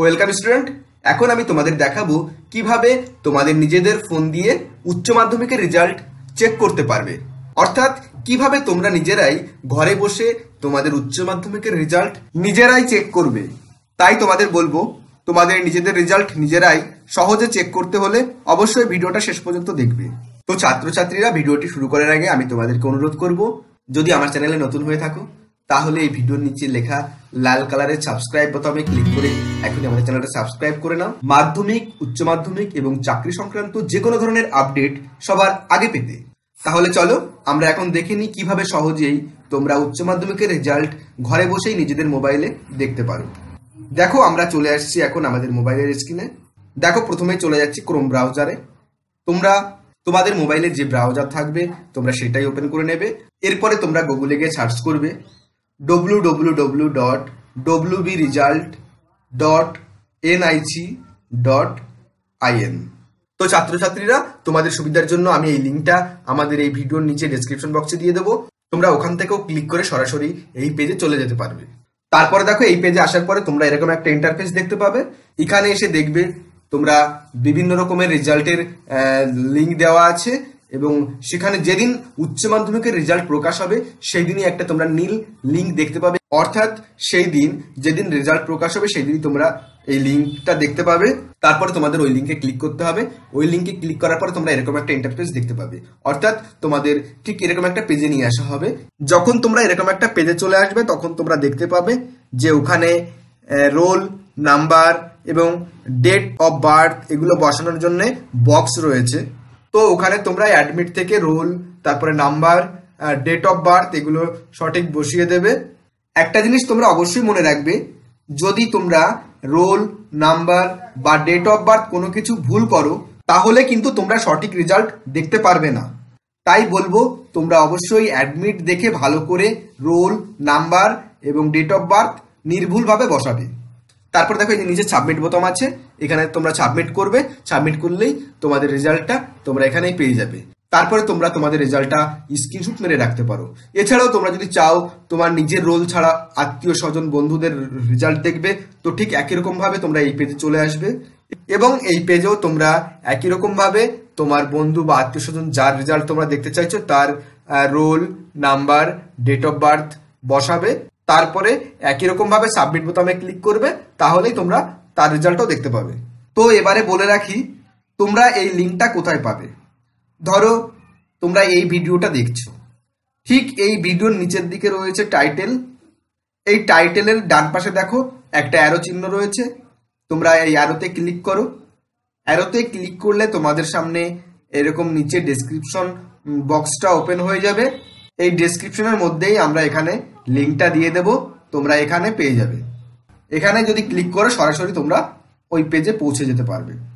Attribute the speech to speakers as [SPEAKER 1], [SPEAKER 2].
[SPEAKER 1] welcome student এখন আমি তোমাদের দেখাবো কিভাবে তোমাদের নিজেদের ফোন দিয়ে উচ্চ মাধ্যমিকের রেজাল্ট চেক করতে পারবে অর্থাৎ কিভাবে তোমরা নিজেরাই ঘরে বসে তোমাদের উচ্চ মাধ্যমিকের রেজাল্ট নিজেরাই চেক করবে তাই তোমাদের বলবো তোমাদের নিজেদের রেজাল্ট নিজেরাই সহজে চেক করতে হলে অবশ্যই ভিডিওটা শেষ পর্যন্ত দেখবে তো ছাত্রছাত্রীরা ভিডিওটি শুরু করার আগে আমি তোমাদেরকে অনুরোধ করব যদি আমার চ্যানেলে নতুন হয়ে থাকো তাহলে এই ভিডিওর নিচে লেখা লাল কালারের সাবস্ক্রাইব বোতামে ক্লিক করে এখনই আমাদের চ্যানেলটা সাবস্ক্রাইব করে নাও মাধ্যমিক উচ্চ মাধ্যমিক এবং চাকরি সংক্রান্ত যে কোনো ধরনের আপডেট সবার আগে পেতে তাহলে চলো আমরা এখন দেখে নিই কিভাবে সহজেই তোমরা উচ্চ মাধ্যমিকের রেজাল্ট ঘরে বসেই নিজেদের মোবাইলে দেখতে পারো দেখো আমরা চলে আসছি এখন আমাদের মোবাইলের স্ক্রিনে দেখো প্রথমে চলে যাচ্ছি ক্রোম ব্রাউজারে তোমরা তোমাদের মোবাইলে যে ব্রাউজার থাকবে তোমরা সেটাই ওপেন করে নেবে এরপরে তোমরা গুগলে গিয়ে সার্চ করবে www.wbresult.nic.in তো ছাত্রছাত্রীরা তোমাদের সুবিধার জন্য আমি এই লিঙ্কটা আমাদের এই ভিডিওর নিচে ডেসক্রিপশন বক্সে দিয়ে দেবো তোমরা ওখান থেকেও ক্লিক করে সরাসরি এই পেজে চলে যেতে পারবে তারপরে দেখো এই পেজে আসার পরে তোমরা এরকম একটা ইন্টারফেস দেখতে পাবে এখানে এসে দেখবে তোমরা বিভিন্ন রকমের রেজাল্টের লিঙ্ক দেওয়া আছে এবং সেখানে যেদিন উচ্চ মাধ্যমিকের রেজাল্ট প্রকাশ হবে সেই দিনই একটা তোমরা নীল লিঙ্ক দেখতে পাবে অর্থাৎ সেই দিন যেদিন রেজাল্ট প্রকাশ হবে সেই দিনই তোমরা এই লিঙ্কটা দেখতে পাবে তারপরে তোমাদের ওই লিঙ্কে ক্লিক করতে হবে ওই লিঙ্কে ক্লিক করার পরে তোমরা এরকম একটা ইন্টারফেস দেখতে পাবে অর্থাৎ তোমাদের ঠিক এরকম একটা পেজে নিয়ে আসা হবে যখন তোমরা এরকম একটা পেজে চলে আসবে তখন তোমরা দেখতে পাবে যে ওখানে রোল নাম্বার এবং ডেট অফ বার্থ এগুলো বসানোর জন্য বক্স রয়েছে তো ওখানে তোমরা অ্যাডমিট থেকে রোল তারপরে নাম্বার ডেট অফ বার্থ এগুলো সঠিক বসিয়ে দেবে একটা জিনিস তোমরা অবশ্যই মনে রাখবে যদি তোমরা রোল নাম্বার বা ডেট অফ বার্থ কোনো কিছু ভুল করো তাহলে কিন্তু তোমরা সঠিক রেজাল্ট দেখতে পারবে না তাই বলবো তোমরা অবশ্যই অ্যাডমিট দেখে ভালো করে রোল নাম্বার এবং ডেট অফ বার্থ নির্ভুলভাবে বসাবে তারপর দেখো এই যে নিচে সাবমিট বোতাম আছে এখানে তোমরা সাবমিট করবে সাবমিট করলেই তোমাদের রেজাল্টটা তোমরা এখানেই পেয়ে যাবে তারপরে তোমরা তোমাদের রেজাল্টটা স্ক্রিনশুট মেরে রাখতে পারো এছাড়াও তোমরা যদি চাও তোমার নিজের রোল ছাড়া আত্মীয় স্বজন বন্ধুদের রেজাল্ট দেখবে তো ঠিক একই রকমভাবে তোমরা এই পেজে চলে আসবে এবং এই পেজেও তোমরা একই রকমভাবে তোমার বন্ধু বা আত্মীয় স্বজন যার রেজাল্ট তোমরা দেখতে চাইছো তার roll number date of birth বসাবে তারপরে একই রকমভাবে সাবমিট বোতামে ক্লিক করবে তাহলেই তোমরা তার রেজাল্টও দেখতে পাবে তো এবারে বলে রাখি তোমরা এই লিঙ্কটা কোথায় পাবে ধরো তোমরা এই ভিডিওটা দেখছো ঠিক এই ভিডিওর নিচের দিকে রয়েছে টাইটেল এই টাইটেলের ডান পাশে দেখো একটা অ্যারো চিহ্ন রয়েছে তোমরা এই অ্যারোতে ক্লিক করো অ্যারোতে ক্লিক করলে তোমাদের সামনে এরকম নিচে ডেসক্রিপশন বক্সটা ওপেন হয়ে যাবে এই ডেসক্রিপশনের মধ্যেই আমরা এখানে লিঙ্কটা দিয়ে দেব তোমরা এখানে পেয়ে যাবে এখানে যদি ক্লিক করে সরাসরি তোমরা ওই পেজে পৌঁছে যেতে পারবে